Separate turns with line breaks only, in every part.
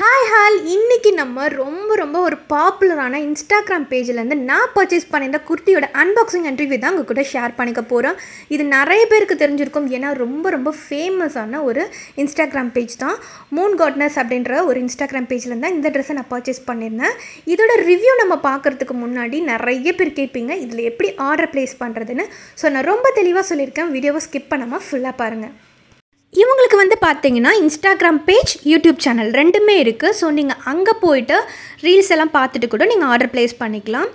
hi hall இன்றைக்கி நம்ம ரொம்ப ரொம்ப ஒரு பாப்புலரான இன்ஸ்டாகிராம் பேஜிலேருந்து நான் பர்ச்சேஸ் பண்ணியிருந்த குர்த்தியோட அன்பாக்சிங் அண்ட் தான் உங்கள் கூட ஷேர் பண்ணிக்க போகிறோம் இது நிறைய பேருக்கு தெரிஞ்சிருக்கும் ஏன்னா ரொம்ப ரொம்ப ஃபேமஸான ஒரு இன்ஸ்டாகிராம் பேஜ் தான் மூன் காட்னஸ் அப்படின்ற ஒரு இன்ஸ்டாகிராம் பேஜில் தான் இந்த ட்ரெஸ்ஸை நான் பர்ச்சேஸ் பண்ணியிருந்தேன் இதோட ரிவ்யூ நம்ம பார்க்குறதுக்கு முன்னாடி நிறைய பேர் கேட்பீங்க இதில் எப்படி ஆர்டர் ப்ளேஸ் பண்ணுறதுன்னு ஸோ நான் ரொம்ப தெளிவாக சொல்லியிருக்கேன் வீடியோவை ஸ்கிப் பண்ணாமல் ஃபுல்லாக பாருங்கள் இவங்களுக்கு வந்து பார்த்தீங்கன்னா இன்ஸ்டாகிராம் பேஜ் யூடியூப் சேனல் ரெண்டுமே இருக்குது ஸோ நீங்கள் அங்கே போயிட்டு ரீல்ஸ் எல்லாம் பார்த்துட்டு கூட நீங்கள் ஆர்டர் ப்ளேஸ் பண்ணிக்கலாம்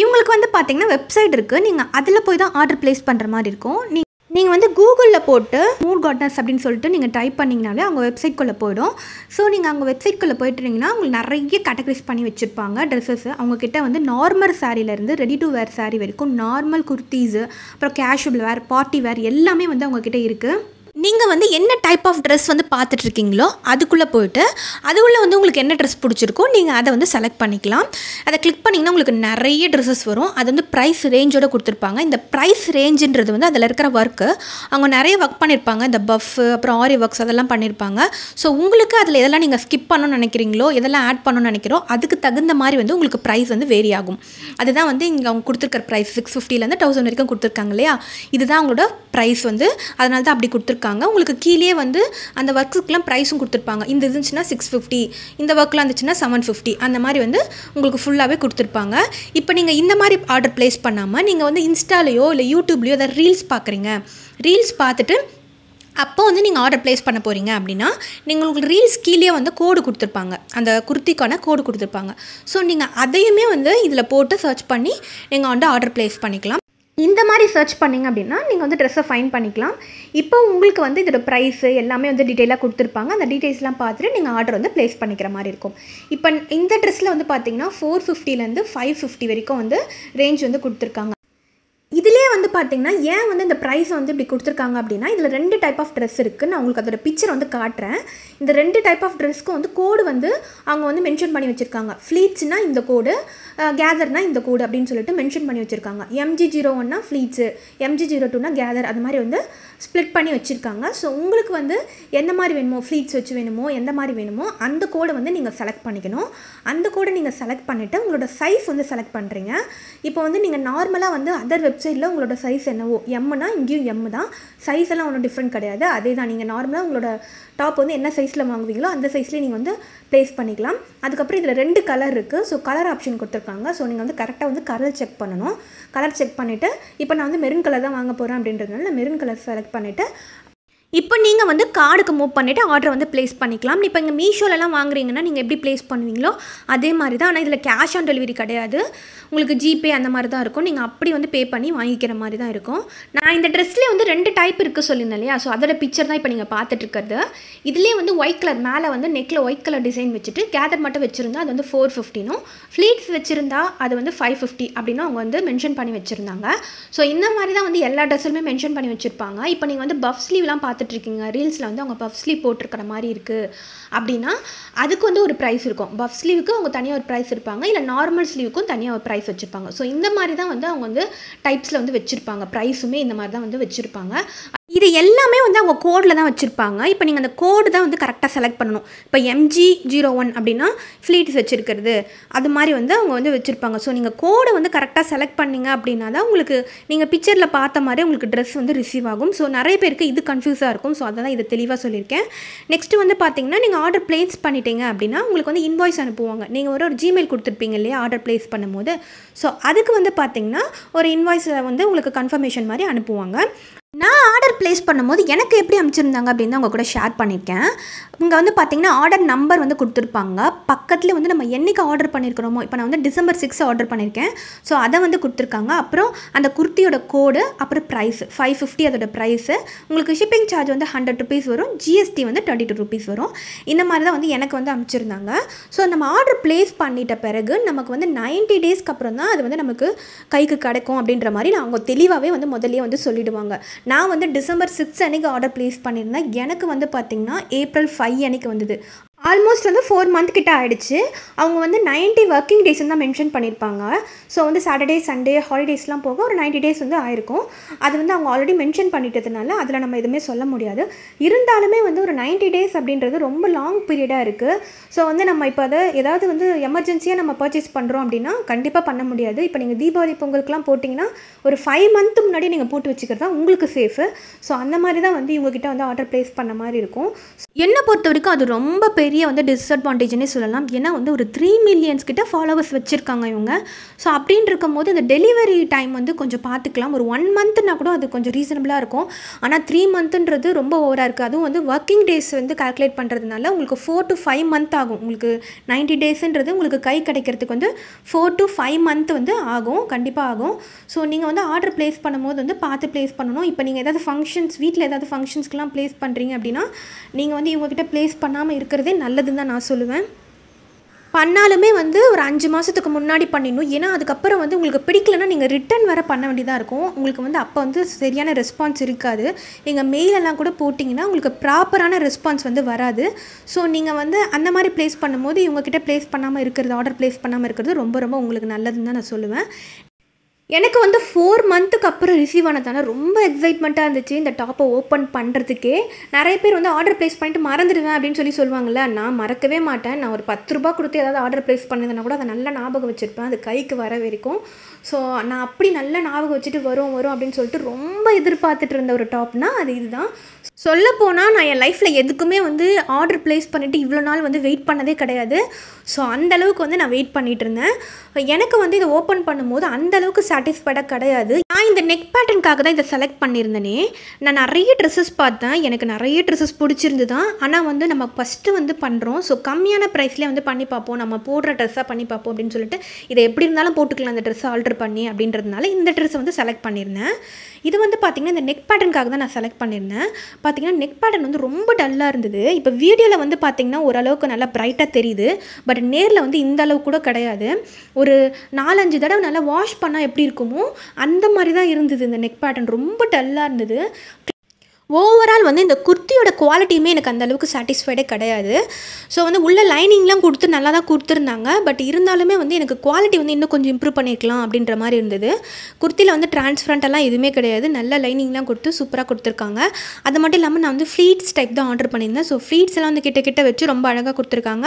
இவங்களுக்கு வந்து பார்த்தீங்கன்னா வெப்சைட் இருக்குது நீங்கள் அதில் போய் தான் ஆர்டர் ப்ளேஸ் பண்ணுற மாதிரி இருக்கும் நீ நீங்கள் வந்து கூகுளில் போட்டு மூர் கார்டனர்ஸ் அப்படின்னு சொல்லிட்டு நீங்கள் டைப் பண்ணிங்கனாலே அவங்க வெப்சைட்குள்ளே போயிடும் ஸோ நீங்கள் அவங்க வெப்சைட்குள்ளே போயிட்டுருந்தீங்கன்னா அவங்களுக்கு நிறைய கேட்டகரிஸ் பண்ணி வச்சுருப்பாங்க ட்ரெஸ்ஸஸ் அவங்கக்கிட்ட வந்து நார்மல் சாரீலேருந்து ரெடி டு வேர் சாரி வரைக்கும் நார்மல் குர்த்தீஸு அப்புறம் கேஷுவல் வேர் பார்ட்டி வேர் எல்லாமே வந்து அவங்கக்கிட்ட இருக்குது நீங்கள் வந்து என்ன டைப் ஆஃப் ட்ரெஸ் வந்து பார்த்துட்ருக்கீங்களோ அதுக்குள்ளே போய்ட்டு அதுக்குள்ளே வந்து உங்களுக்கு என்ன ட்ரெஸ் பிடிச்சிருக்கோ நீங்கள் அதை வந்து செலக்ட் பண்ணிக்கலாம் அதை கிளிக் பண்ணிங்கன்னா உங்களுக்கு நிறைய ட்ரெஸ்ஸஸ் வரும் அது வந்து ப்ரைஸ் ரேஞ்சோடு கொடுத்துருப்பாங்க இந்த ப்ரைஸ் ரேஞ்சுன்றது வந்து அதில் இருக்கிற ஒர்க்கு அவங்க நிறைய ஒர்க் பண்ணியிருப்பாங்க இந்த பஃப்பு அப்புறம் ஆரி ஒர்க்ஸ் அதெல்லாம் பண்ணியிருப்பாங்க ஸோ உங்களுக்கு அதில் எதெல்லாம் நீங்கள் ஸ்கிப் பண்ணணும்னு நினைக்கிறீங்களோ எதெல்லாம் ஆட் பண்ணணும்னு நினைக்கிறோ அதுக்கு தகுந்த மாதிரி வந்து உங்களுக்கு ப்ரைஸ் வந்து வேரி ஆகும் அதுதான் வந்து இங்கே அவங்க கொடுத்துருக்கிற ப்ரைஸ் சிக்ஸ் ஃபிஃப்டிலேருந்து தௌசண்ட் வரைக்கும் கொடுத்துருக்காங்க இல்லையா இதுதான் அவங்களோட ப்ரைஸ் வந்து அதனால தான் அப்படி கொடுத்துருக்காங்க கொடுத்துருப்பாங்க உங்களுக்கு கீழே வந்து அந்த ஒர்க்குக்கெலாம் ப்ரைஸும் கொடுத்துருப்பாங்க இந்த இருந்துச்சுன்னா சிக்ஸ் ஃபிஃப்டி இந்த ஒர்க்கெலாம் இருந்துச்சுன்னா செவன் ஃபிஃப்டி அந்த மாதிரி வந்து உங்களுக்கு ஃபுல்லாகவே கொடுத்துருப்பாங்க இப்போ நீங்கள் இந்த மாதிரி ஆர்டர் ப்ளேஸ் பண்ணாமல் நீங்கள் வந்து இன்ஸ்டாலேயோ இல்லை யூடியூப்லேயோ அதை ரீல்ஸ் பார்க்குறீங்க ரீல்ஸ் பார்த்துட்டு அப்போ வந்து நீங்கள் ஆர்டர் ப்ளேஸ் பண்ண போகிறீங்க அப்படின்னா நீங்கள் உங்களுக்கு ரீல்ஸ் கீழே வந்து கோடு கொடுத்துருப்பாங்க அந்த குர்த்திக்கான கோடு கொடுத்துருப்பாங்க ஸோ நீங்கள் அதையுமே வந்து இதில் போட்டு சர்ச் பண்ணி நீங்கள் வந்து ஆர்டர் ப்ளேஸ் பண்ணிக்கலாம் இந்த மாதிரி சர்ச் பண்ணிங்க அப்படின்னா நீங்கள் வந்து ட்ரெஸ்ஸை ஃபைன் பண்ணிக்கலாம் இப்போ உங்களுக்கு வந்து இதோட ப்ரைஸு எல்லாமே வந்து டீட்டெயிலாக கொடுத்துருப்பாங்க அந்த டீட்டெயில்ஸ்லாம் பார்த்துட்டு நீங்கள் ஆர்டர் வந்து ப்ளேஸ் பண்ணிக்கிற மாதிரி இருக்கும் இப்போ இந்த ட்ரெஸ்ஸில் வந்து பார்த்தீங்கன்னா ஃபோர் ஃபிஃப்டிலேருந்து ஃபைவ் ஃபிஃப்டி வரைக்கும் வந்து ரேஞ்ச் வந்து கொடுத்துருக்காங்க பார்த்தீங்கன்னா ஏன் வந்து இந்த ப்ரைஸ் வந்து இப்படி கொடுத்துருக்காங்க அப்படின்னா இதில் ரெண்டு டைப் ஆஃப் ட்ரெஸ் இருக்குது நான் உங்களுக்கு அதோட பிக்சர் வந்து காட்டுறேன் இந்த ரெண்டு டைப் ஆஃப் ட்ரெஸ்க்கு வந்து கோடு வந்து அவங்க வந்து மென்ஷன் பண்ணி வச்சுருக்காங்க ஃப்ளீட்ஸ்னா இந்த கோடு கேதர்னா இந்த கோடு அப்படின்னு சொல்லிட்டு மென்ஷன் பண்ணி வச்சுருக்காங்க எம்ஜி ஜீரோ ஒன்னா ஃப்ளீட்ஸு எம்ஜி ஜீரோ டூனா கேதர் அது மாதிரி வந்து ஸ்ப்ளிட் பண்ணி வச்சுருக்காங்க ஸோ உங்களுக்கு வந்து எந்த மாதிரி வேணுமோ ஃப்ளீட்ஸ் வச்சு வேணுமோ எந்த மாதிரி வேணுமோ அந்த கோடை வந்து நீங்கள் செலக்ட் பண்ணிக்கணும் அந்த கோடை நீங்கள் செலக்ட் பண்ணிவிட்டு உங்களோட சைஸ் வந்து செலக்ட் பண்ணுறீங்க இப்போ வந்து நீங்கள் நார்மலாக வந்து அதர் வெப்சைட்டில் உங்களோட சைஸ் என்னவோ எம்னா இங்கேயும் எம்மு தான் சைஸ் எல்லாம் ஒன்றும் டிஃப்ரெண்ட் கிடையாது அதே தான் நீங்கள் நார்மலாக உங்களோட டாப் வந்து என்ன சைஸில் வாங்குவீங்களோ அந்த சைஸ்லேயே நீங்கள் வந்து ப்ளேஸ் பண்ணிக்கலாம் அதுக்கப்புறம் இதில் ரெண்டு கலர் இருக்குது ஸோ கலர் ஆப்ஷன் கொடுத்துருக்காங்க ஸோ நீங்கள் வந்து கரெக்டாக வந்து கலர் செக் பண்ணணும் கலர் செக் பண்ணிவிட்டு இப்போ நான் வந்து மெரூன் கலர் தான் வாங்க போகிறேன் அப்படின்றதுனால மெரூன் கலர் செலக்ட் பண்ணிவிட்டு இப்போ நீங்கள் வந்து கார்டுக்கு மூவ் பண்ணிவிட்டு ஆர்டர் வந்து ப்ளேஸ் பண்ணிக்கலாம் இப்போ இங்கே மீஷோலலாம் வாங்குறீங்கன்னா நீங்கள் எப்படி ப்ளேஸ் பண்ணுவீங்களோ அதே மாதிரி தான் ஆனால் இதில் கேஷ் ஆன் டெலிவரி கிடையாது உங்களுக்கு ஜிபே அந்த மாதிரி தான் இருக்கும் நீங்கள் அப்படி வந்து பே பண்ணி வாங்கிக்கிற மாதிரி தான் இருக்கும் நான் இந்த ட்ரெஸ்லேயே வந்து ரெண்டு டைப் இருக்குது சொல்லியிருந்தேன் இல்லையா ஸோ அதோட பிக்சர் தான் இப்போ நீங்கள் பார்த்துட்ருக்கிறது இதுலேயே வந்து ஒயிட் கலர் மேலே வந்து நெக்கில் ஒயிட் கலர் டிசைன் வச்சுட்டு கேதர் மட்டும் வச்சுருந்தா அது வந்து ஃபோர் ஃபிஃப்டினும் ஃப்ளீட்ஸ் வச்சுருந்தா அது வந்து ஃபைவ் ஃபிஃப்டி அப்படின்னு அவங்க வந்து மென்ஷன் பண்ணி வச்சுருந்தாங்க ஸோ இந்த மாதிரி தான் வந்து எல்லா ட்ரெஸ்ஸுமே மென்ஷன் பண்ணி வச்சுருப்பாங்க இப்போ நீங்கள் வந்து பஃப் ஸ்லீவ்லாம் பார்த்து பார்த்துட்ருக்கீங்க ரீல்ஸில் வந்து அவங்க பஃப் ஸ்லீவ் போட்டிருக்கிற மாதிரி இருக்குது அப்படின்னா அதுக்கு வந்து ஒரு ப்ரைஸ் இருக்கும் பஃப் ஸ்லீவுக்கு அவங்க தனியாக ஒரு ப்ரைஸ் இருப்பாங்க இல்லை நார்மல் ஸ்லீவுக்கும் தனியாக ஒரு ப்ரைஸ் வச்சுருப்பாங்க ஸோ இந்த மாதிரி தான் வந்து அவங்க வந்து டைப்ஸில் வந்து வச்சுருப்பாங்க ப்ரைஸுமே இந்த மாதிரி தான் வந்து வச்சுருப்பாங்க இது எல்லாமே வந்து அவங்க கோடில் தான் வச்சுருப்பாங்க இப்போ நீங்கள் அந்த கோடு தான் வந்து கரெக்டாக செலக்ட் பண்ணணும் இப்போ எம்ஜி ஜீரோ ஒன் அப்படின்னா ஃப்ளீட்ஸ் வச்சுருக்கிறது அது மாதிரி வந்து அவங்க வந்து வச்சுருப்பாங்க ஸோ நீங்கள் கோடை வந்து கரெக்டாக செலக்ட் பண்ணிங்க அப்படின்னா தான் உங்களுக்கு நீங்கள் பிக்சரில் பார்த்த மாதிரி உங்களுக்கு ட்ரெஸ் வந்து ரிசீவ் ஆகும் ஸோ நிறைய பேருக்கு இது கன்ஃபியூஸாக இருக்கும் ஸோ அதை தான் இதை தெளிவாக சொல்லியிருக்கேன் நெக்ஸ்ட்டு வந்து பார்த்தீங்கன்னா நீங்கள் ஆர்டர் பிளேஸ் பண்ணிட்டீங்க அப்படின்னா உங்களுக்கு வந்து இன்வாய்ஸ் அனுப்புவாங்க நீங்கள் ஒரு ஒரு ஜிமெயில் கொடுத்துருப்பீங்க இல்லையா ஆர்டர் பிளேஸ் பண்ணும்போது ஸோ அதுக்கு வந்து பார்த்தீங்கன்னா ஒரு இன்வாய்ஸில் வந்து உங்களுக்கு கன்ஃபர்மேஷன் மாதிரி அனுப்புவாங்க நான் ஆர்டர் பிளேஸ் பண்ணும்போது எனக்கு எப்படி அமைச்சிருந்தாங்க அப்படின்னு அவங்க கூட ஷேர் பண்ணியிருக்கேன் இங்கே வந்து பார்த்தீங்கன்னா ஆர்டர் நம்பர் வந்து கொடுத்துருப்பாங்க பக்கத்தில் வந்து நம்ம என்றைக்கு ஆர்டர் பண்ணியிருக்கிறோமோ இப்போ நான் வந்து டிசம்பர் சிக்ஸ் ஆர்டர் பண்ணியிருக்கேன் ஸோ அதை வந்து கொடுத்துருக்காங்க அப்புறம் அந்த குர்த்தியோட கோடு அப்புறம் ப்ரைஸ் ஃபைவ் ஃபிஃப்டி அதோட ப்ரைஸு உங்களுக்கு ஷிப்பிங் சார்ஜ் வந்து ஹண்ட்ரட் ருபீஸ் வரும் ஜிஎஸ்டி வந்து டுவெண்ட்டி டூ ருபீஸ் வரும் இந்த மாதிரி தான் வந்து எனக்கு வந்து அமைச்சிருந்தாங்க ஸோ நம்ம ஆர்டர் பிளேஸ் பண்ணிட்ட பிறகு நமக்கு வந்து நைன்ட்டி டேஸ்க்கு அப்புறம் தான் அது வந்து நமக்கு கைக்கு கிடைக்கும் அப்படின்ற மாதிரி நான் அவங்க தெளிவாகவே வந்து முதலே வந்து சொல்லிவிடுவாங்க நான் வந்து டிசம்பர் சிக்ஸ் அன்றைக்கி ஆர்டர் ப்ளேஸ் பண்ணியிருந்தேன் எனக்கு வந்து பார்த்திங்கன்னா ஏப்ரல் ஃபைவ் அன்றைக்கி வந்தது ஆல்மோஸ்ட் வந்து ஃபோர் மந்த் கிட்ட ஆகிடுச்சு அவங்க வந்து நைன்ட்டி ஒர்க்கிங் டேஸ் தான் மென்ஷன் பண்ணியிருப்பாங்க ஸோ வந்து சாட்டர்டே சண்டே ஹாலிடேஸ்லாம் போக ஒரு நைன்ட்டி டேஸ் வந்து ஆயிருக்கும் அது வந்து அவங்க ஆல்ரெடி மென்ஷன் பண்ணிட்டதுனால அதில் நம்ம எதுவுமே சொல்ல முடியாது இருந்தாலுமே வந்து ஒரு நைன்ட்டி டேஸ் அப்படின்றது ரொம்ப லாங் பீரியடாக இருக்குது ஸோ வந்து நம்ம இப்போ அதை ஏதாவது வந்து எமர்ஜென்சியாக நம்ம பர்ச்சேஸ் பண்ணுறோம் அப்படின்னா கண்டிப்பாக பண்ண முடியாது இப்போ நீங்கள் தீபாவளி பொங்கலுக்குலாம் போட்டிங்கன்னா ஒரு ஃபைவ் மந்த்து முன்னாடி நீங்கள் போட்டு வச்சுக்கிறது தான் உங்களுக்கு சேஃபு ஸோ அந்த மாதிரி தான் வந்து இவங்ககிட்ட வந்து ஆர்டர் ப்ளேஸ் பண்ண மாதிரி இருக்கும் என்னை பொறுத்த வரைக்கும் அது ரொம்ப பெரிய பெரிய வந்து டிஸ்அட்வான்டேஜ்னே சொல்லலாம் ஏன்னா வந்து ஒரு த்ரீ மில்லியன்ஸ் கிட்ட ஃபாலோவர்ஸ் வச்சுருக்காங்க இவங்க ஸோ அப்படின்னு இருக்கும்போது இந்த டெலிவரி டைம் வந்து கொஞ்சம் பார்த்துக்கலாம் ஒரு ஒன் மந்த்னா கூட அது கொஞ்சம் ரீசனபிளாக இருக்கும் ஆனால் த்ரீ மந்த்துன்றது ரொம்ப ஓவராக இருக்குது அதுவும் வந்து ஒர்க்கிங் டேஸ் வந்து கால்குலேட் பண்ணுறதுனால உங்களுக்கு ஃபோர் டு ஃபைவ் மந்த் ஆகும் உங்களுக்கு நைன்ட்டி டேஸுன்றது உங்களுக்கு கை கிடைக்கிறதுக்கு வந்து ஃபோர் டு ஃபைவ் மந்த் வந்து ஆகும் கண்டிப்பாக ஆகும் ஸோ நீங்கள் வந்து ஆர்டர் ப்ளேஸ் பண்ணும்போது வந்து பார்த்து ப்ளேஸ் பண்ணணும் இப்போ நீங்கள் ஏதாவது ஃபங்க்ஷன்ஸ் வீட்டில் ஏதாவது ஃபங்க்ஷன்ஸ்க்கெலாம் ப்ளேஸ் பண்ணுறீங்க அப்படின்னா நீங்கள் வந்து இவங்ககிட்ட ப்ளேஸ் பண்ணாமல் இருக்கிறதே நல்லதுன்னு தான் நான் சொல்லுவேன் பண்ணாலுமே வந்து ஒரு அஞ்சு மாதத்துக்கு முன்னாடி பண்ணிடணும் ஏன்னா அதுக்கப்புறம் வந்து உங்களுக்கு பிடிக்கலன்னா நீங்கள் ரிட்டன் வர பண்ண வேண்டியதாக இருக்கும் உங்களுக்கு வந்து அப்போ வந்து சரியான ரெஸ்பான்ஸ் இருக்காது நீங்கள் மெயிலெல்லாம் கூட போட்டிங்கன்னா உங்களுக்கு ப்ராப்பரான ரெஸ்பான்ஸ் வந்து வராது ஸோ நீங்கள் வந்து அந்த மாதிரி ப்ளேஸ் பண்ணும்போது இவங்கக்கிட்ட ப்ளேஸ் பண்ணாமல் இருக்கிறது ஆர்டர் ப்ளேஸ் பண்ணாமல் இருக்கிறது ரொம்ப ரொம்ப உங்களுக்கு நல்லதுன்னு தான் நான் சொல்லுவேன் எனக்கு வந்து ஃபோர் மந்த்துக்கு அப்புறம் ரிசீவ் ஆனதால ரொம்ப எக்ஸைட்மெண்ட்டாக இருந்துச்சு இந்த டாப்பை ஓப்பன் பண்ணுறதுக்கே நிறைய பேர் வந்து ஆர்டர் ப்ளேஸ் பண்ணிட்டு மறந்துடுவேன் அப்படின்னு சொல்லி சொல்லுவாங்கள்ல நான் மறக்கவே மாட்டேன் நான் ஒரு பத்து ரூபா கொடுத்து ஏதாவது ஆர்டர் ப்ளேஸ் பண்ணியிருந்தேன்னா கூட அதை நல்லா ஞாபகம் வச்சுருப்பேன் அது கைக்கு வர வரைக்கும் ஸோ நான் அப்படி நல்லா ஞாபகம் வச்சுட்டு வரும் வரும் அப்படின்னு சொல்லிட்டு ரொம்ப எதிர்பார்த்துட்டு இருந்த ஒரு டாப்னால் அது இதுதான் சொல்லப்போனால் நான் என் லைஃப்பில் எதுக்குமே வந்து ஆர்டர் ப்ளேஸ் பண்ணிவிட்டு இவ்வளோ நாள் வந்து வெயிட் பண்ணதே கிடையாது ஸோ அந்தளவுக்கு வந்து நான் வெயிட் பண்ணிகிட்டு இருந்தேன் எனக்கு வந்து இதை ஓப்பன் பண்ணும்போது அந்தளவுக்கு சாட்டிஸ்ஃபைடாக கிடையாது நான் இந்த நெக் பேட்டர்னுக்காக தான் இதை செலக்ட் பண்ணியிருந்தேனே நான் நிறைய ட்ரெஸ்ஸஸ் பார்த்தேன் எனக்கு நிறைய ட்ரெஸ்ஸஸ் பிடிச்சிருந்து தான் ஆனால் வந்து நம்ம ஃபஸ்ட்டு வந்து பண்ணுறோம் ஸோ கம்மியான ப்ரைஸ்லேயே வந்து பண்ணி பார்ப்போம் நம்ம போடுற ட்ரெஸ்ஸாக பண்ணி பார்ப்போம் அப்படின்னு சொல்லிட்டு இதை எப்படி இருந்தாலும் போட்டுக்கலாம் அந்த ட்ரெஸ்ஸை ஆர்டர் பண்ணி அப்படின்றதுனால இந்த ட்ரெஸ்ஸை வந்து செலக்ட் பண்ணியிருந்தேன் இது வந்து பார்த்திங்கன்னா இந்த நெக் பேட்டர்னுக்காக தான் நான் செலக்ட் பண்ணியிருந்தேன் பார்த்திங்கன்னா நெக் பேட்டர்ன் வந்து ரொம்ப டல்லாக இருந்தது இப்போ வீடியோவில் வந்து பார்த்திங்கன்னா ஓரளவுக்கு நல்லா ப்ரைட்டாக தெரியுது பட் நேரில் வந்து இந்த அளவுக்கு கூட கிடையாது ஒரு நாலஞ்சு தடவை நல்லா வாஷ் பண்ணால் எப்படி இருக்குமோ அந்த மாதிரி மாதிரி தான் இருந்தது இந்த நெக் பேட்டர்ன் ரொம்ப டல்லாக இருந்தது ஓவரால் வந்து இந்த குர்த்தியோட குவாலிட்டியுமே எனக்கு அந்தளவுக்கு சாட்டிஸ்ஃபைடே கிடையாது ஸோ வந்து உள்ள லைனிங்லாம் கொடுத்து நல்லா தான் கொடுத்துருந்தாங்க பட் இருந்தாலுமே வந்து எனக்கு குவாலிட்டி வந்து இன்னும் கொஞ்சம் இம்ப்ரூவ் பண்ணியிருக்கலாம் அப்படின்ற மாதிரி இருந்தது குர்த்தியில் வந்து டிரான்ஸ்பரண்ட்டெல்லாம் எதுவுமே கிடையாது நல்ல லைனிங்லாம் கொடுத்து சூப்பராக கொடுத்துருக்காங்க அது மட்டும் இல்லாமல் நான் வந்து ஃப்ளீட்ஸ் டைப் தான் ஆர்டர் பண்ணியிருந்தேன் ஸோ ஃப்ளீட்ஸ் எல்லாம் வந்து கிட்ட கிட்ட வச்சு ரொம்ப அழகாக கொடுத்துருக்காங்க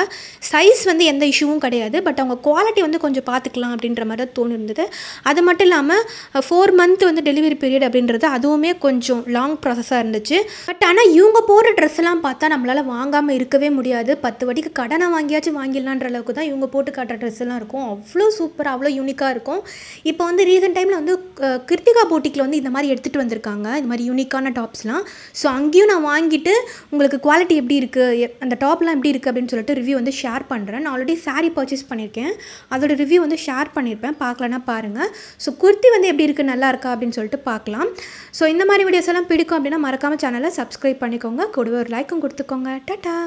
சைஸ் வந்து எந்த இஷ்யூவும் கிடையாது பட் அவங்க குவாலிட்டி வந்து கொஞ்சம் பார்த்துக்கலாம் அப்படின்ற மாதிரி தான் தோணிருந்தது அது மட்டும் இல்லாமல் ஃபோர் மந்த் வந்து டெலிவரி பீரியட் அப்படின்றது அதுவுமே கொஞ்சம் லாங் ப்ராசஸாக இருந்தது இருந்துச்சு பட் ஆனால் இவங்க போகிற ட்ரெஸ்லாம் பார்த்தா நம்மளால் வாங்காமல் இருக்கவே முடியாது பத்து வடிக்கு கடனை வாங்கியாச்சும் வாங்கிடலான்ற அளவுக்கு தான் இவங்க போட்டு காட்டுற ட்ரெஸ்லாம் இருக்கும் அவ்வளோ சூப்பராக அவ்வளோ யூனிக்காக இருக்கும் இப்போ வந்து ரீசெண்ட் டைமில் வந்து கிருத்திகா போட்டிக்கில் வந்து இந்த மாதிரி எடுத்துகிட்டு வந்திருக்காங்க இந்த மாதிரி யூனிக்கான டாப்ஸ்லாம் ஸோ அங்கேயும் நான் வாங்கிட்டு உங்களுக்கு குவாலிட்டி எப்படி இருக்குது அந்த டாப்லாம் எப்படி இருக்குது அப்படின்னு சொல்லிட்டு ரிவ்யூ வந்து ஷேர் பண்ணுறேன் நான் ஆல்ரெடி சாரீ பர்ச்சேஸ் பண்ணியிருக்கேன் அதோட ரிவ்யூ வந்து ஷேர் பண்ணியிருப்பேன் பார்க்கலன்னா பாருங்கள் ஸோ குர்த்தி வந்து எப்படி இருக்குது நல்லா இருக்கா அப்படின்னு சொல்லிட்டு பார்க்கலாம் ஸோ இந்த மாதிரி வீடியோஸ் எல்லாம் பிடிக்கும் அப்படின்னா மற மறக்காமல் சேனலை சப்ஸ்கிரைப் பண்ணிக்கோங்க கூட ஒரு லைக்கும் கொடுத்துக்கோங்க டாட்டா